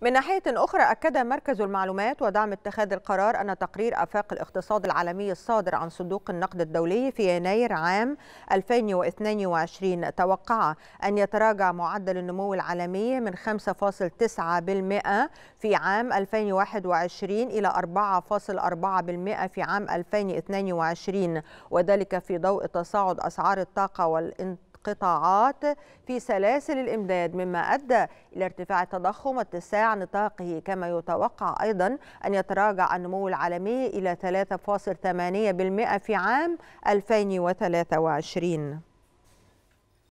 من ناحية أخرى أكد مركز المعلومات ودعم اتخاذ القرار أن تقرير آفاق الاقتصاد العالمي الصادر عن صندوق النقد الدولي في يناير عام 2022 توقع أن يتراجع معدل النمو العالمي من 5.9% في عام 2021 إلى 4.4% في عام 2022 وذلك في ضوء تصاعد أسعار الطاقة والانتقال القطاعات في سلاسل الإمداد مما أدى إلى ارتفاع التضخم واتساع نطاقه كما يتوقع أيضا أن يتراجع النمو العالمي إلى 3.8% في عام 2023